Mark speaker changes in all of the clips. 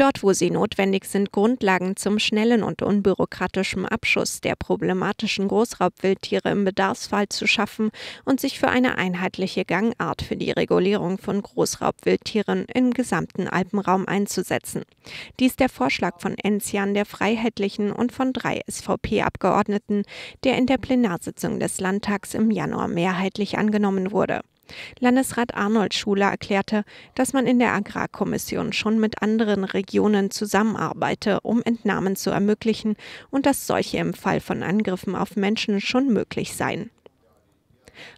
Speaker 1: dort wo sie notwendig sind, Grundlagen zum schnellen und unbürokratischen Abschuss der problematischen Großraubwildtiere im Bedarfsfall zu schaffen und sich für eine einheitliche Gangart für die Regulierung von Großraubwildtieren im gesamten Alpenraum einzusetzen. Dies der Vorschlag von Enzian der Freiheitlichen und von drei SVP-Abgeordneten, der in der Plenarsitzung des Landtags im Januar mehrheitlich angenommen wurde. Landesrat Arnold Schuler erklärte, dass man in der Agrarkommission schon mit anderen Regionen zusammenarbeite, um Entnahmen zu ermöglichen und dass solche im Fall von Angriffen auf Menschen schon möglich seien.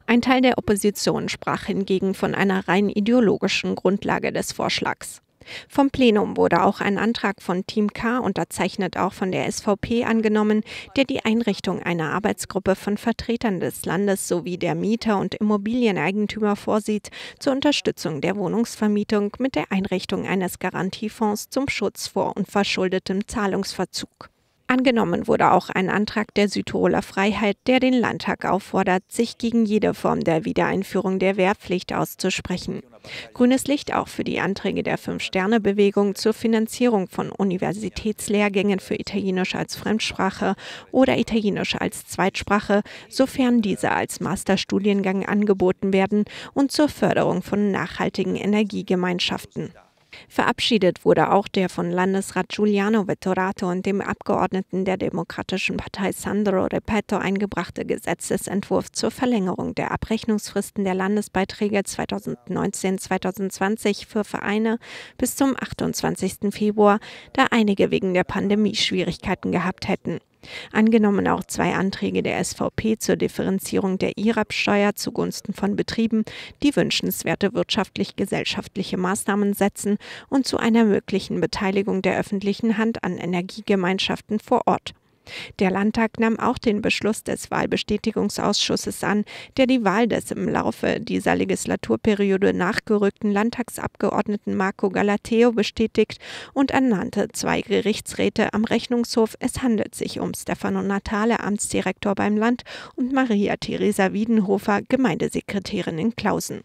Speaker 1: Ein Teil der Opposition sprach hingegen von einer rein ideologischen Grundlage des Vorschlags. Vom Plenum wurde auch ein Antrag von Team K, unterzeichnet auch von der SVP, angenommen, der die Einrichtung einer Arbeitsgruppe von Vertretern des Landes sowie der Mieter und Immobilieneigentümer vorsieht, zur Unterstützung der Wohnungsvermietung mit der Einrichtung eines Garantiefonds zum Schutz vor unverschuldetem Zahlungsverzug. Angenommen wurde auch ein Antrag der Südtiroler Freiheit, der den Landtag auffordert, sich gegen jede Form der Wiedereinführung der Wehrpflicht auszusprechen. Grünes Licht auch für die Anträge der Fünf-Sterne-Bewegung zur Finanzierung von Universitätslehrgängen für Italienisch als Fremdsprache oder Italienisch als Zweitsprache, sofern diese als Masterstudiengang angeboten werden und zur Förderung von nachhaltigen Energiegemeinschaften. Verabschiedet wurde auch der von Landesrat Giuliano Vettorato und dem Abgeordneten der Demokratischen Partei Sandro Repetto eingebrachte Gesetzesentwurf zur Verlängerung der Abrechnungsfristen der Landesbeiträge 2019-2020 für Vereine bis zum 28. Februar, da einige wegen der Pandemie Schwierigkeiten gehabt hätten. Angenommen auch zwei Anträge der SVP zur Differenzierung der IRAP-Steuer zugunsten von Betrieben, die wünschenswerte wirtschaftlich-gesellschaftliche Maßnahmen setzen und zu einer möglichen Beteiligung der öffentlichen Hand an Energiegemeinschaften vor Ort der Landtag nahm auch den Beschluss des Wahlbestätigungsausschusses an, der die Wahl des im Laufe dieser Legislaturperiode nachgerückten Landtagsabgeordneten Marco Galateo bestätigt und ernannte zwei Gerichtsräte am Rechnungshof. Es handelt sich um Stefano Natale, Amtsdirektor beim Land, und Maria Theresa Wiedenhofer, Gemeindesekretärin in Klausen.